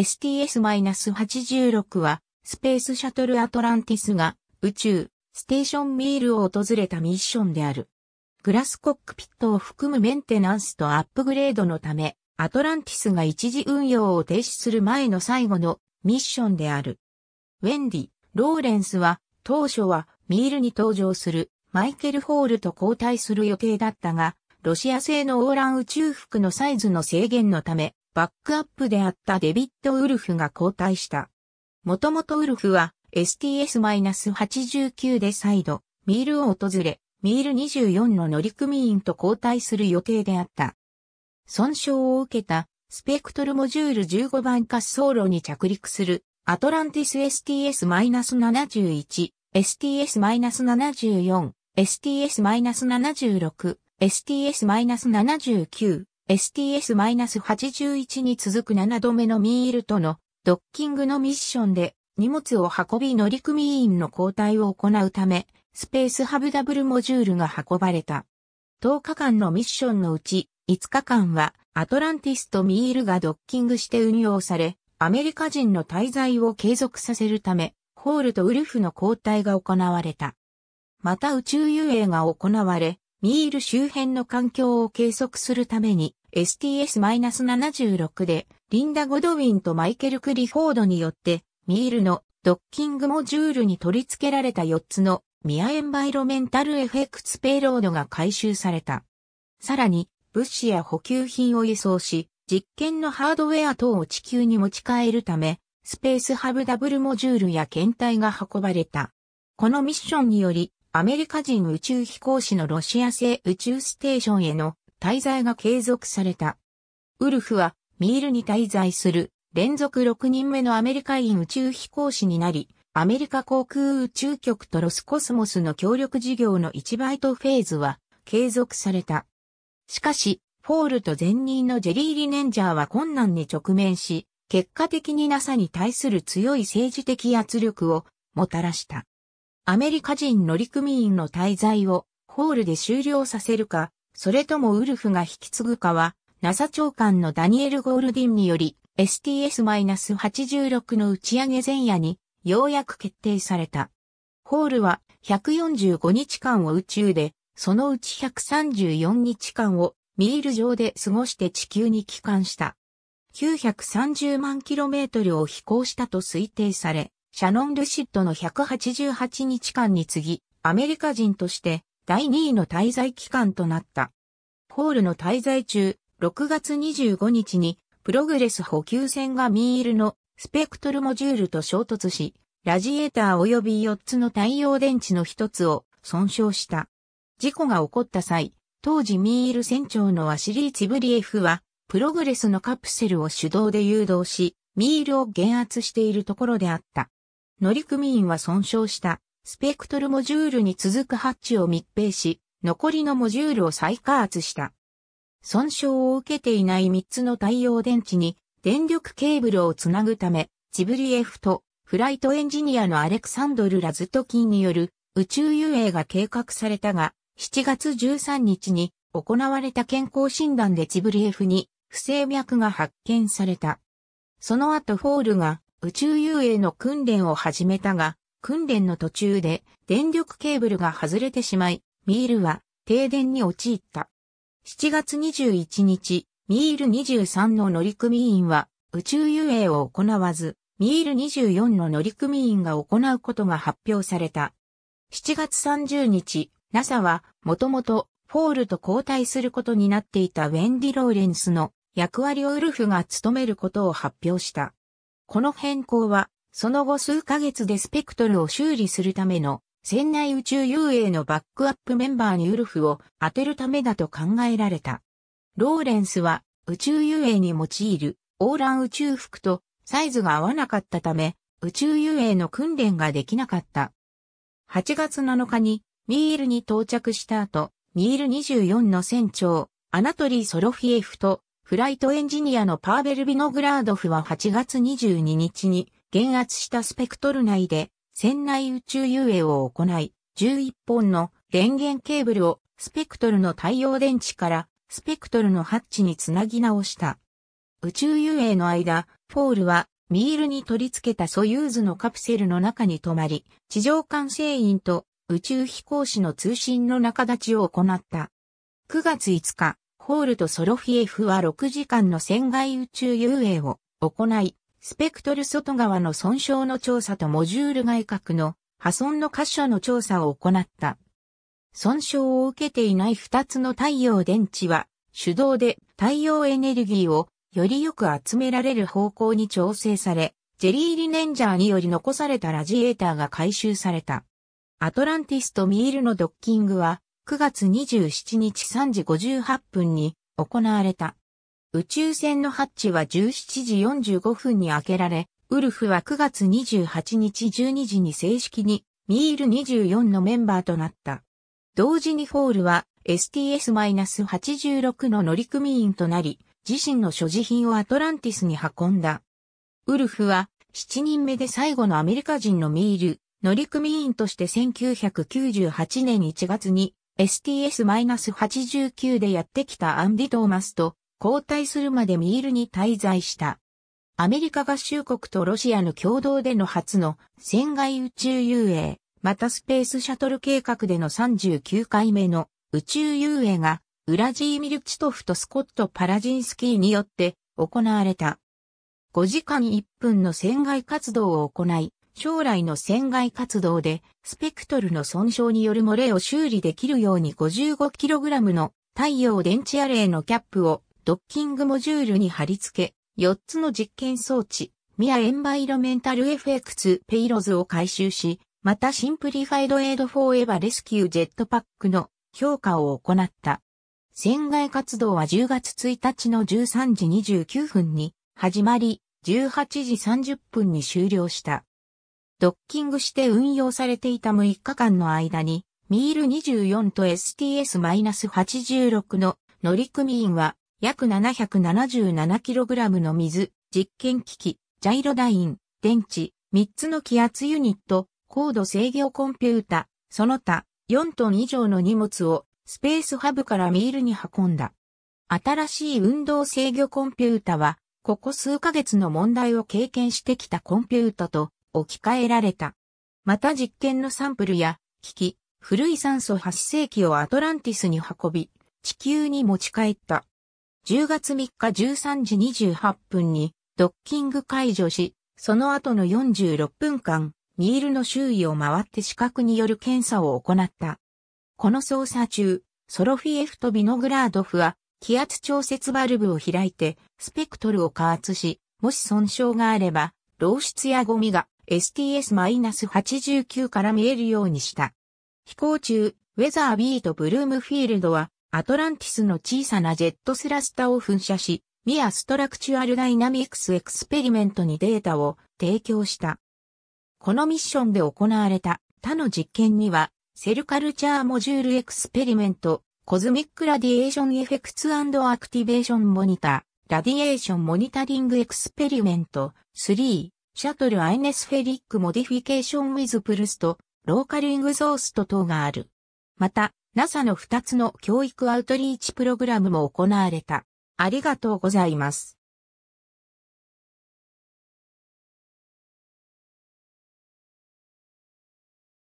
STS-86 は、スペースシャトルアトランティスが、宇宙、ステーションミールを訪れたミッションである。グラスコックピットを含むメンテナンスとアップグレードのため、アトランティスが一時運用を停止する前の最後のミッションである。ウェンディ、ローレンスは、当初はミールに登場するマイケル・ホールと交代する予定だったが、ロシア製のオーラン宇宙服のサイズの制限のため、バックアップであったデビット・ウルフが交代した。もともとウルフは STS-89 で再度、ミールを訪れ、ミール24の乗組員と交代する予定であった。損傷を受けた、スペクトルモジュール15番滑走路に着陸する、アトランティス STS-71、STS-74、STS-76、STS-79、STS-81 に続く7度目のミールとのドッキングのミッションで荷物を運び乗組員の交代を行うため、スペースハブダブルモジュールが運ばれた。10日間のミッションのうち5日間はアトランティスとミールがドッキングして運用され、アメリカ人の滞在を継続させるため、ホールとウルフの交代が行われた。また宇宙遊泳が行われ、ミール周辺の環境を計測するために STS-76 で、リンダ・ゴドウィンとマイケル・クリフォードによって、ミールのドッキングモジュールに取り付けられた4つのミアエンバイロメンタルエフェクツペイロードが回収された。さらに、物資や補給品を輸送し、実験のハードウェア等を地球に持ち帰るため、スペースハブダブルモジュールや検体が運ばれた。このミッションにより、アメリカ人宇宙飛行士のロシア製宇宙ステーションへの滞在が継続された。ウルフはミールに滞在する連続6人目のアメリカ員宇宙飛行士になり、アメリカ航空宇宙局とロスコスモスの協力事業の1バイトフェーズは継続された。しかし、フォールと前任のジェリー・リネンジャーは困難に直面し、結果的に NASA に対する強い政治的圧力をもたらした。アメリカ人乗組員の滞在をホールで終了させるか、それともウルフが引き継ぐかは、NASA 長官のダニエル・ゴールディンにより、STS-86 の打ち上げ前夜に、ようやく決定された。ホールは145日間を宇宙で、そのうち134日間をミール上で過ごして地球に帰還した。930万キロメートルを飛行したと推定され、シャノン・ルシッドの188日間に次ぎ、アメリカ人として第2位の滞在期間となった。ホールの滞在中、6月25日に、プログレス補給船がミールのスペクトルモジュールと衝突し、ラジエーター及び4つの太陽電池の1つを損傷した。事故が起こった際、当時ミール船長のワシリー・チブリエフは、プログレスのカプセルを手動で誘導し、ミールを減圧しているところであった。乗組員は損傷した。スペクトルモジュールに続くハッチを密閉し、残りのモジュールを再加圧した。損傷を受けていない3つの太陽電池に電力ケーブルをつなぐため、ジブリエフとフライトエンジニアのアレクサンドル・ラズトキンによる宇宙遊泳が計画されたが、7月13日に行われた健康診断でジブリエフに不正脈が発見された。その後フォールが宇宙遊泳の訓練を始めたが、訓練の途中で電力ケーブルが外れてしまい、ミールは停電に陥った。7月21日、ミール23の乗組員は宇宙遊泳を行わず、ミール24の乗組員が行うことが発表された。7月30日、NASA はもともとフォールと交代することになっていたウェンディ・ローレンスの役割をウルフが務めることを発表した。この変更はその後数ヶ月でスペクトルを修理するための船内宇宙遊泳のバックアップメンバーにウルフを当てるためだと考えられた。ローレンスは宇宙遊泳に用いるオーラン宇宙服とサイズが合わなかったため宇宙遊泳の訓練ができなかった。8月7日にミールに到着した後、ミール24の船長、アナトリー・ソロフィエフとフライトエンジニアのパーベル・ビノグラードフは8月22日に減圧したスペクトル内で、船内宇宙遊泳を行い、11本の電源ケーブルをスペクトルの太陽電池からスペクトルのハッチにつなぎ直した。宇宙遊泳の間、フォールはミールに取り付けたソユーズのカプセルの中に止まり、地上管制員と宇宙飛行士の通信の仲立ちを行った。9月5日、ホールとソロフィエフは6時間の船外宇宙遊泳を行い、スペクトル外側の損傷の調査とモジュール外角の破損の箇所の調査を行った。損傷を受けていない2つの太陽電池は手動で太陽エネルギーをよりよく集められる方向に調整され、ジェリー・リネンジャーにより残されたラジエーターが回収された。アトランティスとミールのドッキングは9月27日3時58分に行われた。宇宙船のハッチは17時45分に開けられ、ウルフは9月28日12時に正式にミール24のメンバーとなった。同時にホールは STS-86 の乗組員となり、自身の所持品をアトランティスに運んだ。ウルフは7人目で最後のアメリカ人のミール、乗組員として1998年1月に STS-89 でやってきたアンディ・トーマスと交代するまでミールに滞在した。アメリカ合衆国とロシアの共同での初の船外宇宙遊泳、またスペースシャトル計画での39回目の宇宙遊泳がウラジーミルチトフとスコット・パラジンスキーによって行われた。5時間1分の船外活動を行い、将来の船外活動でスペクトルの損傷による漏れを修理できるように 55kg の太陽電池アレイのキャップをドッキングモジュールに貼り付け、4つの実験装置、ミアエンバイロメンタル FX ペイロズを回収し、またシンプリファイドエイドフォーエバレスキュージェットパックの評価を行った。船外活動は10月1日の13時29分に始まり、18時30分に終了した。ドッキングして運用されていた6日間の間に、ミール24と STS-86 の乗組員は約 777kg の水、実験機器、ジャイロダイン、電池、3つの気圧ユニット、高度制御コンピュータ、その他、4トン以上の荷物をスペースハブからミールに運んだ。新しい運動制御コンピュータは、ここ数ヶ月の問題を経験してきたコンピュータと置き換えられた。また実験のサンプルや機器、古い酸素発生器をアトランティスに運び、地球に持ち帰った。10月3日13時28分にドッキング解除し、その後の46分間、ミールの周囲を回って視覚による検査を行った。この操作中、ソロフィエフとビノグラードフは気圧調節バルブを開いてスペクトルを加圧し、もし損傷があれば、漏出やゴミが STS-89 から見えるようにした。飛行中、ウェザービーとブルームフィールドはアトランティスの小さなジェットスラスタを噴射し、ミアストラクチュアルダイナミクスエクスペリメントにデータを提供した。このミッションで行われた他の実験には、セルカルチャーモジュールエクスペリメント、コズミックラディエーションエフェクツアクティベーションモニター、ラディエーションモニタリングエクスペリメント、3、シャトルアイネスフェリックモディフィケーションウィズプルスト、ローカルイングゾースト等がある。また、NASA の2つの教育アウトリーチプログラムも行われた。ありがとうございます。